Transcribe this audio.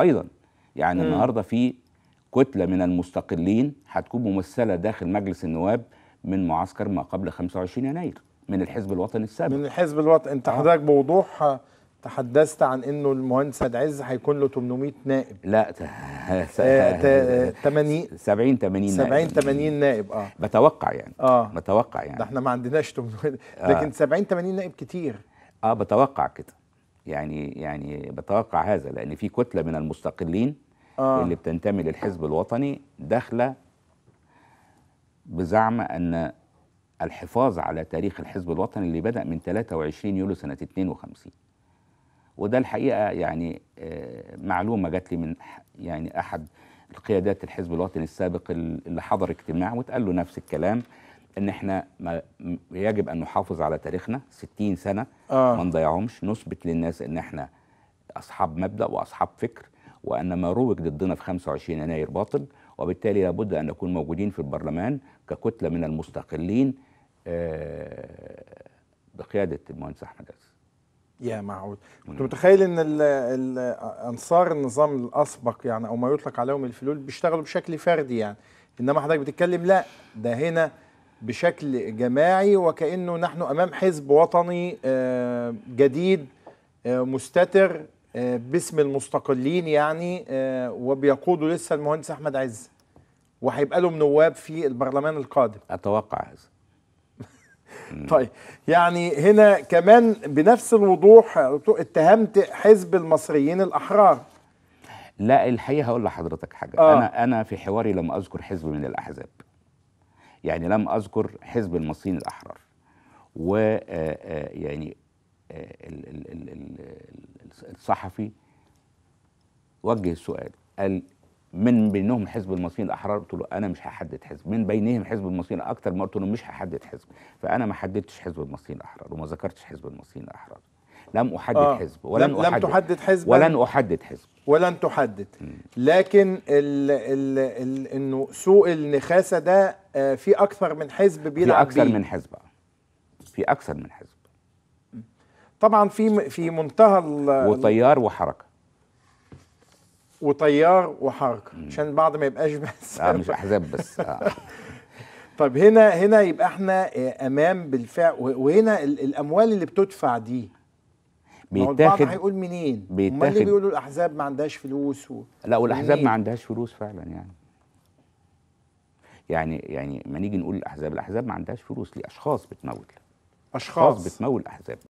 ايضا يعني مم. النهارده في كتله من المستقلين هتكون ممثله داخل مجلس النواب من معسكر ما قبل 25 يناير من الحزب الوطني السابق من الحزب الوطني انت آه. حضرتك بوضوح تحدثت عن انه المهندس سعد عز هيكون له 800 نائب لا 80 70 80 نائب 70 80 نائب اه بتوقع يعني اه بتوقع يعني ده احنا ما عندناش 800 آه. لكن آه. 70 80 نائب كتير اه بتوقع كده يعني يعني بتوقع هذا لان في كتله من المستقلين آه. اللي بتنتمي للحزب الوطني داخله بزعم ان الحفاظ على تاريخ الحزب الوطني اللي بدا من 23 يوليو سنه 52 وده الحقيقه يعني آه، معلومه جات لي من يعني احد القيادات الحزب الوطني السابق اللي حضر اجتماع واتقال له نفس الكلام ان احنا ما يجب ان نحافظ على تاريخنا 60 سنه آه. ما نضيعهمش نثبت للناس ان احنا اصحاب مبدا واصحاب فكر وان ما روج ضدنا في 25 يناير باطل وبالتالي لابد ان نكون موجودين في البرلمان ككتله من المستقلين آه، بقياده المهندس احمد عز يا معقول كنت متخيل ان انصار النظام الاسبق يعني او ما يطلق عليهم الفلول بيشتغلوا بشكل فردي يعني انما حضرتك بتتكلم لا ده هنا بشكل جماعي وكأنه نحن أمام حزب وطني آه، جديد آه، مستتر آه، باسم المستقلين يعني وبيقوده لسه المهندس أحمد عز وهيبقى لهم نواب في البرلمان القادم أتوقع هذا طيب يعني هنا كمان بنفس الوضوح اتهمت حزب المصريين الأحرار لا الحقيقة هقول لحضرتك حاجة آه. أنا أنا في حواري لم أذكر حزب من الأحزاب يعني لم أذكر حزب المصريين الأحرار و آه، آه، يعني آه، الصحفي وجه السؤال قال من بينهم حزب المصريين الاحرار قلت له انا مش هحدد حزب من بينهم حزب المصريين اكتر ما قلت له مش هحدد حزب فانا ما حددتش حزب المصريين الاحرار وما ذكرتش حزب المصريين الاحرار لم احدد آه حزب ولن لم, أحدد تحدد حزب ولن احدد حزب ولن تحدد لكن ال ال ال انه سوق النخاسه ده آه، في اكثر من حزب بيلعب في اكثر من حزب في اكثر من حزب طبعا في في منتهى وطيار وحركه وطيار وحركه عشان بعض ما يبقاش بس اه مش احزاب بس آه. طب هنا هنا يبقى احنا آه، امام بالفعل وهنا الاموال اللي بتدفع دي بيتاخد هيقول منين؟ بيتاخد اللي بيقولوا الاحزاب ما عندهاش فلوس و... لا والاحزاب ما عندهاش فلوس فعلا يعني يعني يعني ما نيجي نقول الاحزاب الاحزاب ما عندهاش فلوس لاشخاص بتمول اشخاص بتمول احزاب